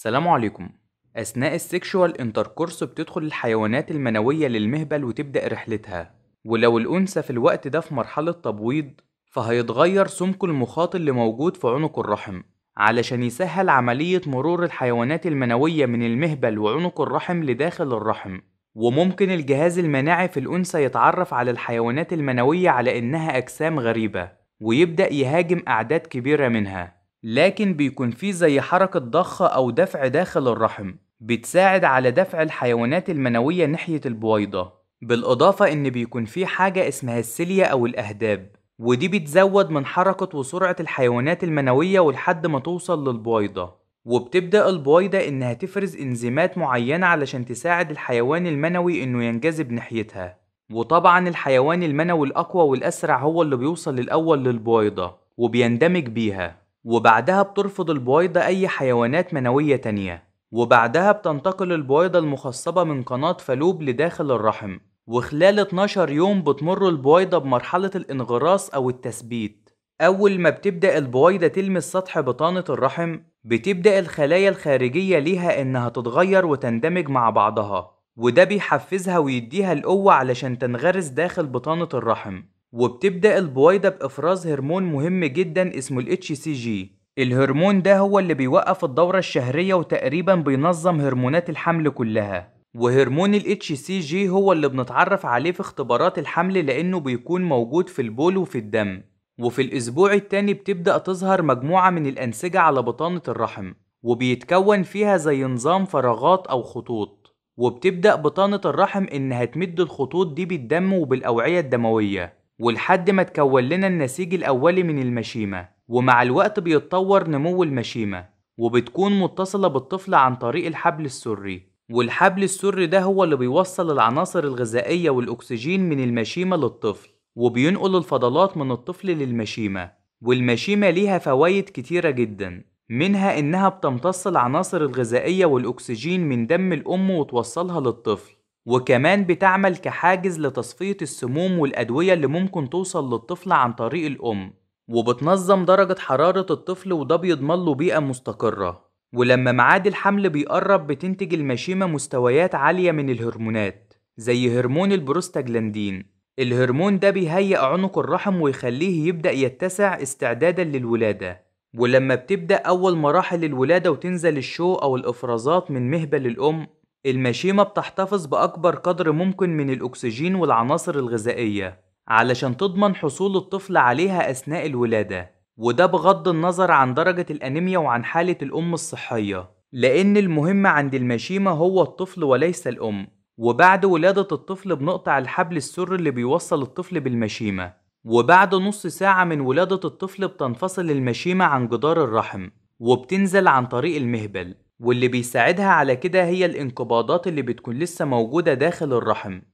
السلام عليكم أثناء السكشوال انتركورس بتدخل الحيوانات المنوية للمهبل وتبدأ رحلتها ولو الأنثى في الوقت ده في مرحلة تبويض فهيتغير سمك المخاط اللي موجود في عنق الرحم علشان يسهل عملية مرور الحيوانات المنوية من المهبل وعنق الرحم لداخل الرحم وممكن الجهاز المناعي في الأنثى يتعرف على الحيوانات المنوية على إنها أجسام غريبة ويبدأ يهاجم أعداد كبيرة منها لكن بيكون فيه زي حركة ضخة أو دفع داخل الرحم بتساعد على دفع الحيوانات المنوية ناحية البويضة بالإضافة إن بيكون فيه حاجة اسمها السيليا أو الأهداب ودي بتزود من حركة وسرعة الحيوانات المنوية ولحد ما توصل للبويضة وبتبدأ البويضة إنها تفرز إنزيمات معينة علشان تساعد الحيوان المنوي إنه ينجذب ناحيتها وطبعا الحيوان المنوي الأقوى والأسرع هو اللي بيوصل الأول للبويضة وبيندمج بيها وبعدها بترفض البويضة أي حيوانات منوية تانية وبعدها بتنتقل البويضة المخصبة من قناة فالوب لداخل الرحم وخلال 12 يوم بتمر البويضة بمرحلة الانغراس أو التثبيت أول ما بتبدأ البويضة تلمس سطح بطانة الرحم بتبدأ الخلايا الخارجية ليها إنها تتغير وتندمج مع بعضها وده بيحفزها ويديها القوة علشان تنغرس داخل بطانة الرحم وبتبدأ البويضة بإفراز هرمون مهم جدا اسمه سي HCG الهرمون ده هو اللي بيوقف الدورة الشهرية وتقريبا بينظم هرمونات الحمل كلها وهرمون سي HCG هو اللي بنتعرف عليه في اختبارات الحمل لأنه بيكون موجود في البول وفي الدم وفي الأسبوع التاني بتبدأ تظهر مجموعة من الأنسجة على بطانة الرحم وبيتكون فيها زي نظام فراغات أو خطوط وبتبدأ بطانة الرحم إنها تمد الخطوط دي بالدم وبالأوعية الدموية ولحد ما تكون لنا النسيج الأولي من المشيمة ومع الوقت بيتطور نمو المشيمة وبتكون متصلة بالطفل عن طريق الحبل السري والحبل السري ده هو اللي بيوصل العناصر الغذائية والأكسجين من المشيمة للطفل وبينقل الفضلات من الطفل للمشيمة والمشيمة ليها فوايد كتيرة جدا منها إنها بتمتص العناصر الغذائية والأكسجين من دم الأم وتوصلها للطفل وكمان بتعمل كحاجز لتصفية السموم والأدوية اللي ممكن توصل للطفل عن طريق الأم وبتنظم درجة حرارة الطفل وده بيضمن له بيئة مستقرة ولما معاد الحمل بيقرب بتنتج المشيمة مستويات عالية من الهرمونات زي هرمون البروستاجلاندين الهرمون ده بيهيئ عنق الرحم ويخليه يبدأ يتسع استعدادا للولادة ولما بتبدأ أول مراحل الولادة وتنزل الشو أو الإفرازات من مهبل الأم المشيمة بتحتفظ بأكبر قدر ممكن من الأكسجين والعناصر الغذائية علشان تضمن حصول الطفل عليها أثناء الولادة وده بغض النظر عن درجة الأنيميا وعن حالة الأم الصحية لأن المهم عند المشيمة هو الطفل وليس الأم وبعد ولادة الطفل بنقطع الحبل السري اللي بيوصل الطفل بالمشيمة وبعد نص ساعة من ولادة الطفل بتنفصل المشيمة عن جدار الرحم وبتنزل عن طريق المهبل واللي بيساعدها على كده هي الانقباضات اللي بتكون لسه موجودة داخل الرحم